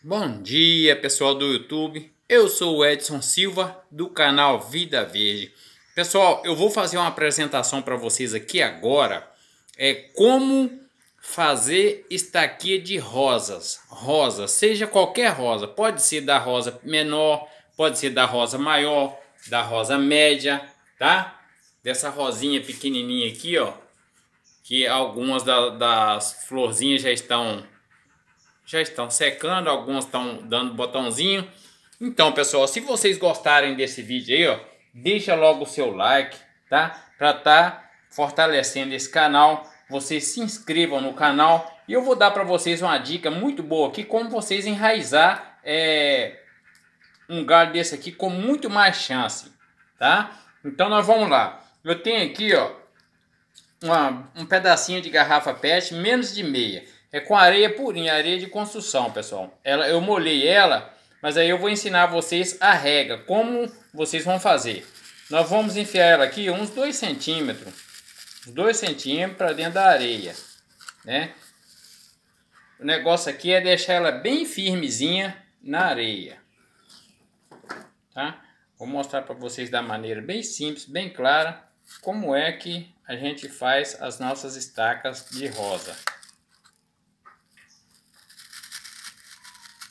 Bom dia pessoal do YouTube, eu sou o Edson Silva do canal Vida Verde. Pessoal, eu vou fazer uma apresentação para vocês aqui agora, é como fazer estaquia de rosas, rosa, seja qualquer rosa, pode ser da rosa menor, pode ser da rosa maior, da rosa média, tá? Dessa rosinha pequenininha aqui, ó, que algumas da, das florzinhas já estão já estão secando, alguns estão dando botãozinho. Então, pessoal, se vocês gostarem desse vídeo aí, ó, deixa logo o seu like, tá? Para tá fortalecendo esse canal. Vocês se inscrevam no canal e eu vou dar para vocês uma dica muito boa aqui como vocês enraizar é, um galho desse aqui com muito mais chance, tá? Então nós vamos lá. Eu tenho aqui, ó, uma, um pedacinho de garrafa PET menos de meia. É com areia purinha, areia de construção, pessoal. Ela, eu molhei ela, mas aí eu vou ensinar vocês a rega, como vocês vão fazer. Nós vamos enfiar ela aqui uns 2 centímetros, 2 centímetros para dentro da areia, né? O negócio aqui é deixar ela bem firmezinha na areia, tá? Vou mostrar para vocês da maneira bem simples, bem clara, como é que a gente faz as nossas estacas de rosa.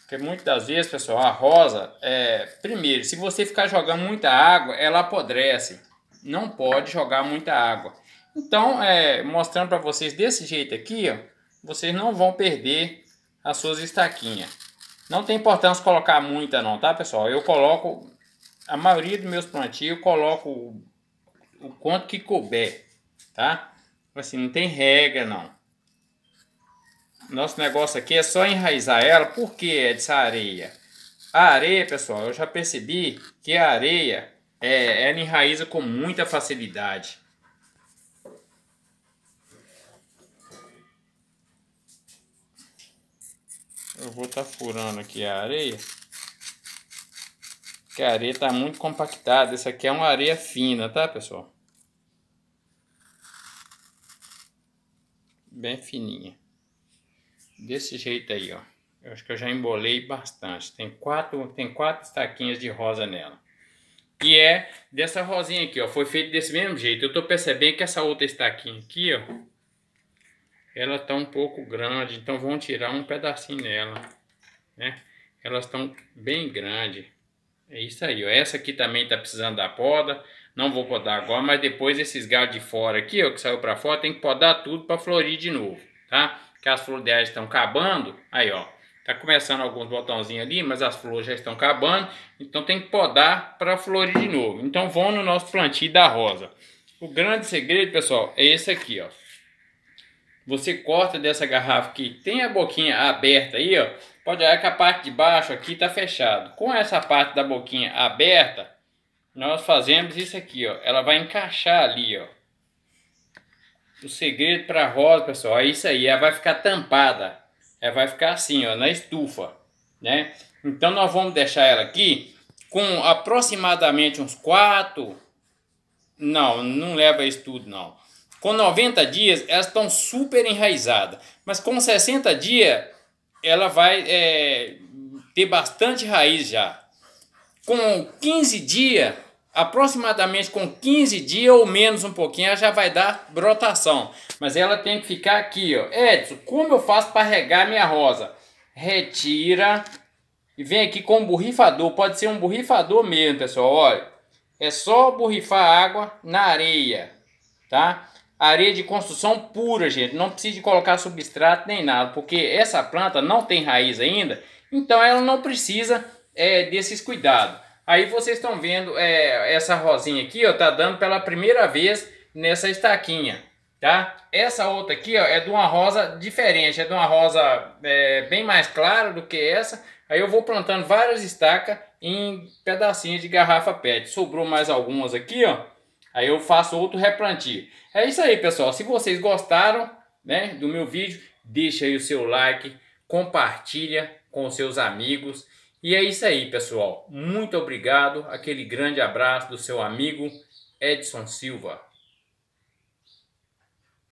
Porque muitas das vezes, pessoal, a rosa, é, primeiro, se você ficar jogando muita água, ela apodrece. Não pode jogar muita água. Então, é, mostrando para vocês desse jeito aqui, ó, vocês não vão perder as suas estaquinhas. Não tem importância colocar muita não, tá pessoal? Eu coloco, a maioria dos meus plantios, eu coloco o, o quanto que couber, tá? Assim, não tem regra não. Nosso negócio aqui é só enraizar ela. Por que é dessa areia? A areia, pessoal, eu já percebi que a areia, é, ela enraiza com muita facilidade. Eu vou estar tá furando aqui a areia. Que a areia está muito compactada. Essa aqui é uma areia fina, tá, pessoal? Bem fininha desse jeito aí, ó. Eu acho que eu já embolei bastante. Tem quatro, tem quatro estaquinhas de rosa nela. E é dessa rosinha aqui, ó. Foi feito desse mesmo jeito. Eu tô percebendo que essa outra estaquinha aqui, ó. Ela tá um pouco grande, então vão tirar um pedacinho nela, né? Elas estão bem grandes. É isso aí, ó. Essa aqui também tá precisando da poda. Não vou podar agora, mas depois esses galhos de fora aqui, ó, que saiu pra fora, tem que podar tudo pra florir de novo tá? Que as flores dela estão acabando, aí ó, tá começando alguns botãozinhos ali, mas as flores já estão acabando, então tem que podar para florir de novo. Então vão no nosso plantio da rosa. O grande segredo, pessoal, é esse aqui, ó. Você corta dessa garrafa que tem a boquinha aberta aí, ó. Pode olhar que a parte de baixo aqui tá fechado. Com essa parte da boquinha aberta, nós fazemos isso aqui, ó. Ela vai encaixar ali, ó. O segredo para rosa, pessoal, é isso aí. Ela vai ficar tampada. Ela vai ficar assim, ó, na estufa, né? Então nós vamos deixar ela aqui com aproximadamente uns 4... Não, não leva isso tudo, não. Com 90 dias, elas estão super enraizadas. Mas com 60 dias, ela vai é, ter bastante raiz já. Com 15 dias aproximadamente com 15 dias ou menos um pouquinho, ela já vai dar brotação. Mas ela tem que ficar aqui, ó. Edson, como eu faço para regar minha rosa? Retira e vem aqui com um borrifador. Pode ser um borrifador mesmo, pessoal. Olha, é só borrifar água na areia, tá? Areia de construção pura, gente. Não precisa colocar substrato nem nada, porque essa planta não tem raiz ainda. Então ela não precisa é, desses cuidados. Aí vocês estão vendo é, essa rosinha aqui, ó, tá dando pela primeira vez nessa estaquinha, tá? Essa outra aqui, ó, é de uma rosa diferente, é de uma rosa é, bem mais clara do que essa. Aí eu vou plantando várias estacas em pedacinhos de garrafa PET. Sobrou mais algumas aqui, ó. Aí eu faço outro replantio. É isso aí, pessoal. Se vocês gostaram né, do meu vídeo, deixa aí o seu like, compartilha com seus amigos e é isso aí, pessoal. Muito obrigado. Aquele grande abraço do seu amigo Edson Silva.